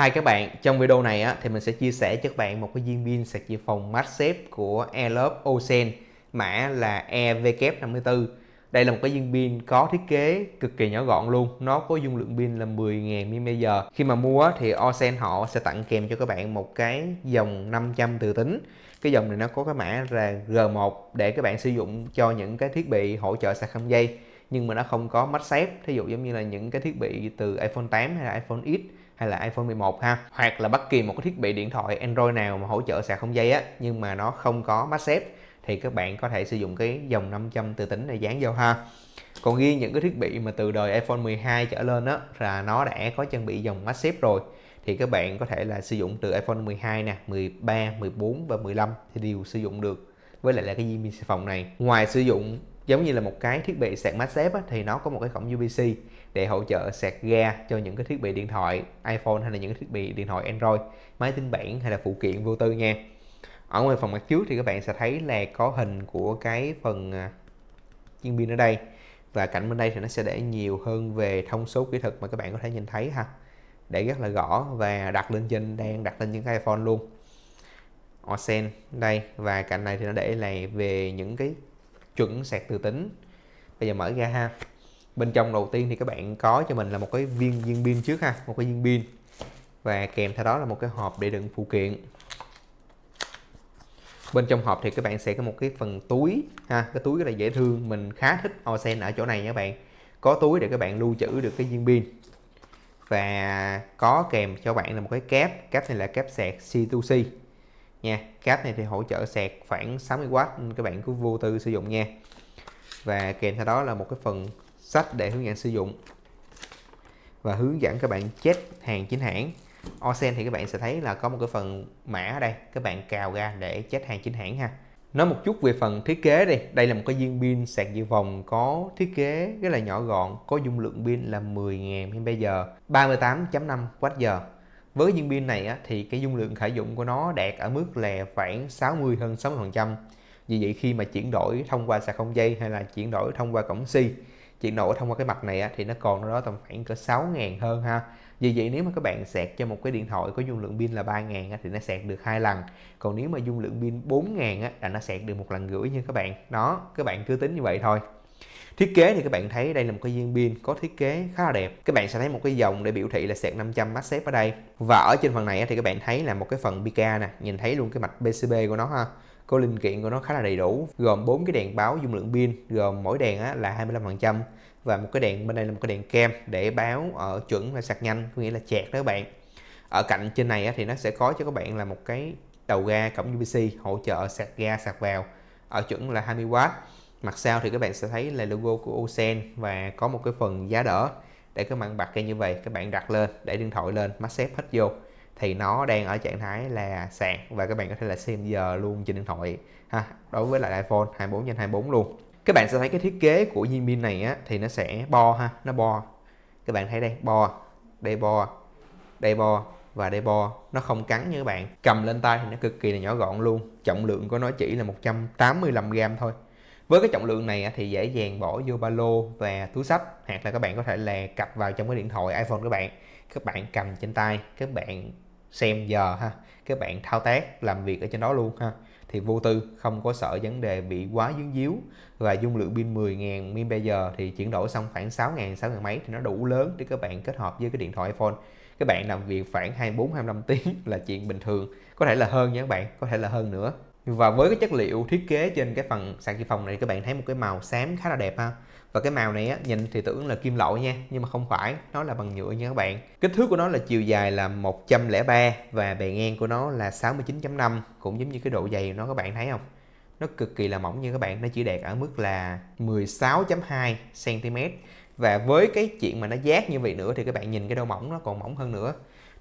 Hai các bạn, trong video này á, thì mình sẽ chia sẻ cho các bạn một cái viên pin sạc dự phòng MagSafe của Airlove Ocean mã là EW54 đây là một cái viên pin có thiết kế cực kỳ nhỏ gọn luôn nó có dung lượng pin là 10.000 mAh khi mà mua thì Osen họ sẽ tặng kèm cho các bạn một cái dòng 500 từ tính cái dòng này nó có cái mã là G1 để các bạn sử dụng cho những cái thiết bị hỗ trợ sạc không dây nhưng mà nó không có mắt xếp thí dụ giống như là những cái thiết bị từ iPhone 8 hay là iPhone X hay là iPhone 11 ha hoặc là bất kỳ một cái thiết bị điện thoại Android nào mà hỗ trợ sạc không dây á nhưng mà nó không có MagSafe thì các bạn có thể sử dụng cái dòng 500 từ tính này dán vào ha còn riêng những cái thiết bị mà từ đời iPhone 12 trở lên á là nó đã có trang bị dòng MagSafe rồi thì các bạn có thể là sử dụng từ iPhone 12 nè, 13, 14 và 15 thì đều sử dụng được với lại là cái Jimmy phòng này. Ngoài sử dụng giống như là một cái thiết bị sạc MagSafe á, thì nó có một cái cổng USB-C để hỗ trợ sạc ga cho những cái thiết bị điện thoại iPhone hay là những cái thiết bị điện thoại Android, máy tính bảng hay là phụ kiện vô tư nha. Ở ngoài phần mặt trước thì các bạn sẽ thấy là có hình của cái phần viên à, pin ở đây và cạnh bên đây thì nó sẽ để nhiều hơn về thông số kỹ thuật mà các bạn có thể nhìn thấy ha để rất là rõ và đặt lên trên đang đặt lên những cái iPhone luôn Osen đây và cạnh này thì nó để là về những cái chuẩn sạc từ tính bây giờ mở ra ha bên trong đầu tiên thì các bạn có cho mình là một cái viên viên pin trước ha một cái viên pin và kèm theo đó là một cái hộp để đựng phụ kiện bên trong hộp thì các bạn sẽ có một cái phần túi ha cái túi rất là dễ thương mình khá thích Osen ở chỗ này nha các bạn có túi để các bạn lưu trữ được cái viên pin và có kèm cho bạn là một cái kép, kép này là kép sạc C2C nha kép này thì hỗ trợ sạc khoảng 60W nên các bạn cứ vô tư sử dụng nha và kèm theo đó là một cái phần sách để hướng dẫn sử dụng và hướng dẫn các bạn chết hàng chính hãng Osen thì các bạn sẽ thấy là có một cái phần mã ở đây các bạn cào ra để chết hàng chính hãng ha nói một chút về phần thiết kế đi đây là một cái viên pin sạc dự phòng có thiết kế rất là nhỏ gọn có dung lượng pin là 10.000 mAh 38.5 Wh với viên pin này thì cái dung lượng khả dụng của nó đạt ở mức là khoảng 60 hơn 60% vì vậy khi mà chuyển đổi thông qua sạc không dây hay là chuyển đổi thông qua cổng c chị đổi thông qua cái mạch này á, thì nó còn đâu đó tầm khoảng cỡ 6 000 hơn ha vì vậy nếu mà các bạn sạc cho một cái điện thoại có dung lượng pin là 3 ngàn thì nó sạc được hai lần còn nếu mà dung lượng pin 4 000 á là nó sạc được một lần rưỡi như các bạn đó các bạn cứ tính như vậy thôi Thiết kế thì các bạn thấy đây là một cái viên pin có thiết kế khá là đẹp. Các bạn sẽ thấy một cái dòng để biểu thị là sạc 500 MagSafe ở đây. Và ở trên phần này thì các bạn thấy là một cái phần PK nè, nhìn thấy luôn cái mạch PCB của nó ha. Cô linh kiện của nó khá là đầy đủ, gồm bốn cái đèn báo dung lượng pin, gồm mỗi đèn á, là 25% và một cái đèn bên đây là một cái đèn kem để báo ở chuẩn là sạc nhanh, có nghĩa là chẹt đó các bạn. Ở cạnh trên này á, thì nó sẽ có cho các bạn là một cái đầu ga cổng USB hỗ trợ sạc ga sạc vào ở chuẩn là 20W. Mặt sau thì các bạn sẽ thấy là logo của Osen và có một cái phần giá đỡ để các bạn bật cây như vậy các bạn đặt lên để điện thoại lên mắc xếp hết vô thì nó đang ở trạng thái là sạc và các bạn có thể là xem giờ luôn trên điện thoại ha đối với lại iPhone 24 x 24 luôn các bạn sẽ thấy cái thiết kế của viên pin này á, thì nó sẽ bo ha nó bo các bạn thấy đây bo đây bo đây bo và đây bo nó không cắn như các bạn cầm lên tay thì nó cực kỳ là nhỏ gọn luôn trọng lượng của nó chỉ là 185 gram thôi với cái trọng lượng này thì dễ dàng bỏ vô ba lô và túi sách hoặc là các bạn có thể là cặp vào trong cái điện thoại iPhone của bạn các bạn cầm trên tay các bạn xem giờ ha các bạn thao tác làm việc ở trên đó luôn ha thì vô tư không có sợ vấn đề bị quá dướng díu và dung lượng pin 10.000 mAh thì chuyển đổi xong khoảng 6.000 6.000 mấy thì nó đủ lớn để các bạn kết hợp với cái điện thoại iPhone các bạn làm việc khoảng 24 25 tiếng là chuyện bình thường có thể là hơn nha các bạn có thể là hơn nữa và với cái chất liệu thiết kế trên cái phần sàn dự phòng này các bạn thấy một cái màu xám khá là đẹp ha và cái màu này á, nhìn thì tưởng là kim loại nha nhưng mà không phải nó là bằng nhựa nha các bạn kích thước của nó là chiều dài là 103 và bề ngang của nó là 69.5 cũng giống như cái độ dày của nó các bạn thấy không nó cực kỳ là mỏng như các bạn nó chỉ đạt ở mức là 16.2 cm và với cái chuyện mà nó giác như vậy nữa thì các bạn nhìn cái đầu mỏng nó còn mỏng hơn nữa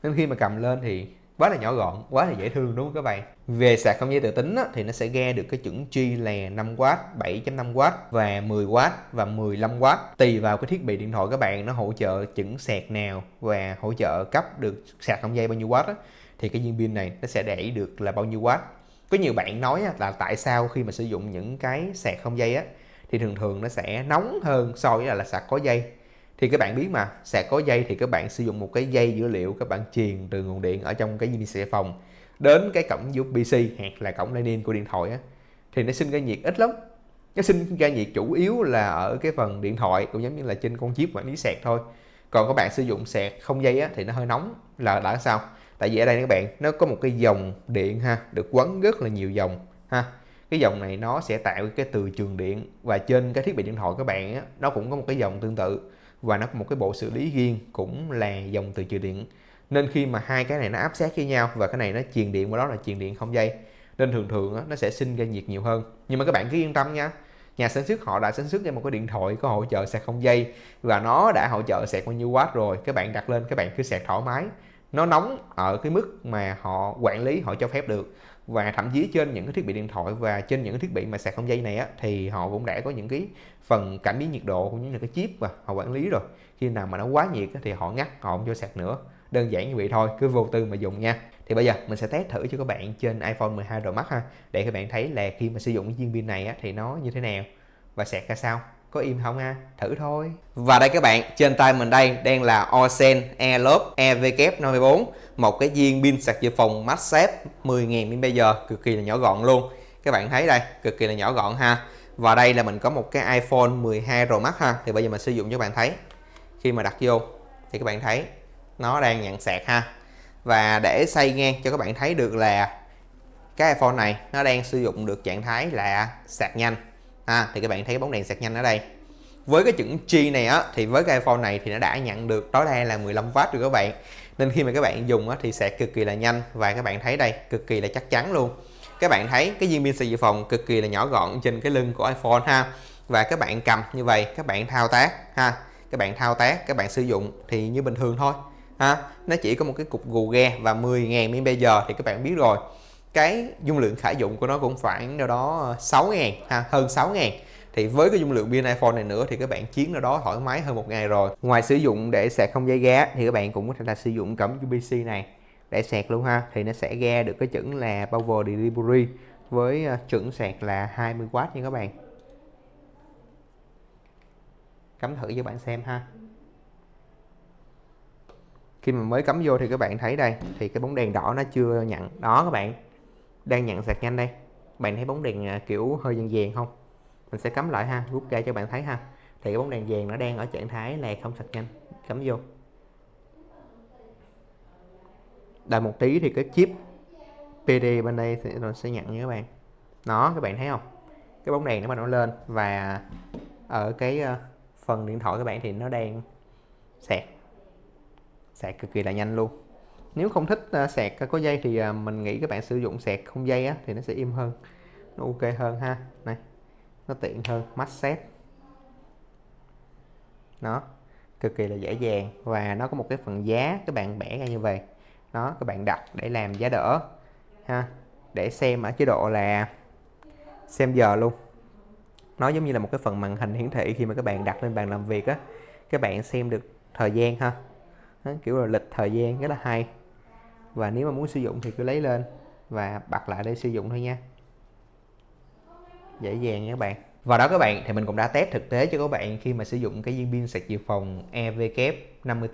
nên khi mà cầm lên thì quá là nhỏ gọn quá là dễ thương đúng không các bạn về sạc không dây tự tính á, thì nó sẽ ghe được cái chuẩn chi là 5W 7.5W và 10W và 15W tùy vào cái thiết bị điện thoại các bạn nó hỗ trợ chuẩn sạc nào và hỗ trợ cấp được sạc không dây bao nhiêu watt á, thì cái viên pin này nó sẽ đẩy được là bao nhiêu watt có nhiều bạn nói là tại sao khi mà sử dụng những cái sạc không dây á thì thường thường nó sẽ nóng hơn so với là, là sạc có dây thì các bạn biết mà sạc có dây thì các bạn sử dụng một cái dây dữ liệu các bạn truyền từ nguồn điện ở trong cái xe phòng đến cái cổng USB-C hoặc là cổng Lightning của điện thoại á thì nó sinh ra nhiệt ít lắm nó sinh ra nhiệt chủ yếu là ở cái phần điện thoại cũng giống như là trên con chip quản lý sạc thôi còn các bạn sử dụng sạc không dây á, thì nó hơi nóng là đã sao tại vì ở đây các bạn nó có một cái dòng điện ha được quấn rất là nhiều dòng ha cái dòng này nó sẽ tạo cái từ trường điện và trên cái thiết bị điện thoại các bạn á, nó cũng có một cái dòng tương tự và nó có một cái bộ xử lý riêng cũng là dòng từ trừ điện nên khi mà hai cái này nó áp sát với nhau và cái này nó truyền điện qua đó là truyền điện không dây nên thường thường nó sẽ sinh ra nhiệt nhiều hơn nhưng mà các bạn cứ yên tâm nha nhà sản xuất họ đã sản xuất ra một cái điện thoại có hỗ trợ sạc không dây và nó đã hỗ trợ sạc bao nhiêu watt rồi các bạn đặt lên các bạn cứ sạc thoải mái nó nóng ở cái mức mà họ quản lý họ cho phép được và thậm chí trên những cái thiết bị điện thoại và trên những cái thiết bị mà sạc không dây này á, thì họ cũng đã có những cái phần cảm biến nhiệt độ cũng như là cái chip và họ quản lý rồi khi nào mà nó quá nhiệt á, thì họ ngắt họ không cho sạc nữa đơn giản như vậy thôi cứ vô tư mà dùng nha thì bây giờ mình sẽ test thử cho các bạn trên iPhone 12 Pro Max ha để các bạn thấy là khi mà sử dụng cái viên pin này á, thì nó như thế nào và sạc ra sao có im không à thử thôi và đây các bạn trên tay mình đây đang là Orsen Airlock EVK 54 một cái viên pin sạc dự phòng MagSafe 10.000 mAh cực kỳ là nhỏ gọn luôn các bạn thấy đây cực kỳ là nhỏ gọn ha và đây là mình có một cái iPhone 12 Pro Max ha thì bây giờ mình sử dụng cho các bạn thấy khi mà đặt vô thì các bạn thấy nó đang nhận sạc ha và để xây ngang cho các bạn thấy được là cái iPhone này nó đang sử dụng được trạng thái là sạc nhanh à, thì các bạn thấy cái bóng đèn sạc nhanh ở đây với cái chuẩn G này á thì với cái iPhone này thì nó đã nhận được tối đa là 15W rồi các bạn nên khi mà các bạn dùng á, thì sạc cực kỳ là nhanh và các bạn thấy đây cực kỳ là chắc chắn luôn các bạn thấy cái viên pin sạc dự phòng cực kỳ là nhỏ gọn trên cái lưng của iPhone ha và các bạn cầm như vậy các bạn thao tác ha các bạn thao tác các bạn sử dụng thì như bình thường thôi ha nó chỉ có một cái cục gù ghe và 10.000 mAh thì các bạn biết rồi cái dung lượng khả dụng của nó cũng khoảng đâu đó 6 ngàn ha, hơn 6 ngàn thì với cái dung lượng pin iPhone này nữa thì các bạn chiến ở đó thoải mái hơn một ngày rồi ngoài sử dụng để sạc không dây ga thì các bạn cũng có thể là sử dụng cổng usb này để sạc luôn ha thì nó sẽ ga được cái chuẩn là Power Delivery với ờ, chuẩn sạc là 20W nha các bạn cắm thử cho bạn xem ha khi mà mới cắm vô thì các bạn thấy đây thì cái bóng đèn đỏ nó chưa nhận đó các bạn đang nhận sạc nhanh đây bạn thấy bóng đèn à, kiểu hơi vàng vàng không mình sẽ cắm lại ha rút ra cho bạn thấy ha thì cái bóng đèn vàng nó đang ở trạng thái là không sạc nhanh cắm vô đợi một tí thì cái chip PD bên đây thì nó sẽ nhận nha các bạn nó các bạn thấy không cái bóng đèn nó mà nó lên và ở cái ờ, phần điện thoại các bạn thì nó đang sạc sạc cực kỳ là nhanh luôn nếu không thích à, sạc à, có dây thì à, mình nghĩ các bạn sử dụng sạc không dây á, thì nó sẽ im hơn nó ok hơn ha này nó tiện hơn mắt set nó cực kỳ là dễ dàng và nó có một cái phần giá các bạn bẻ ra như vậy đó các bạn đặt để làm giá đỡ ha để xem ở chế độ là xem giờ luôn nó giống như là một cái phần màn hình hiển thị khi mà các bạn đặt lên bàn làm việc á các bạn xem được thời gian ha đó, kiểu là lịch thời gian rất là hay và nếu mà muốn sử dụng thì cứ lấy lên và bật lại để sử dụng thôi nha dễ dàng nha các bạn và đó các bạn thì mình cũng đã test thực tế cho các bạn khi mà sử dụng cái viên pin sạc dự phòng EW54 e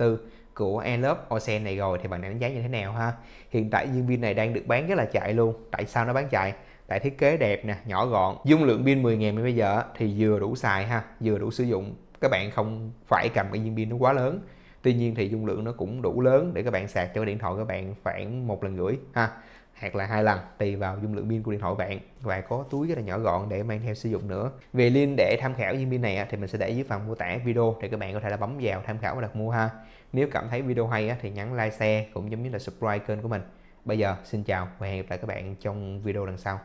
của Elop Ocean này rồi thì bạn đánh giá như thế nào ha hiện tại viên pin này đang được bán rất là chạy luôn tại sao nó bán chạy tại thiết kế đẹp nè nhỏ gọn dung lượng pin 10.000 bây giờ thì vừa đủ xài ha vừa đủ sử dụng các bạn không phải cầm cái viên pin nó quá lớn tuy nhiên thì dung lượng nó cũng đủ lớn để các bạn sạc cho điện thoại các bạn khoảng một lần gửi ha hoặc là hai lần tùy vào dung lượng pin của điện thoại bạn và có túi rất là nhỏ gọn để mang theo sử dụng nữa về link để tham khảo những pin này thì mình sẽ để dưới phần mô tả video để các bạn có thể là bấm vào tham khảo và đặt mua ha nếu cảm thấy video hay thì nhấn like share cũng giống như là subscribe kênh của mình bây giờ xin chào và hẹn gặp lại các bạn trong video lần sau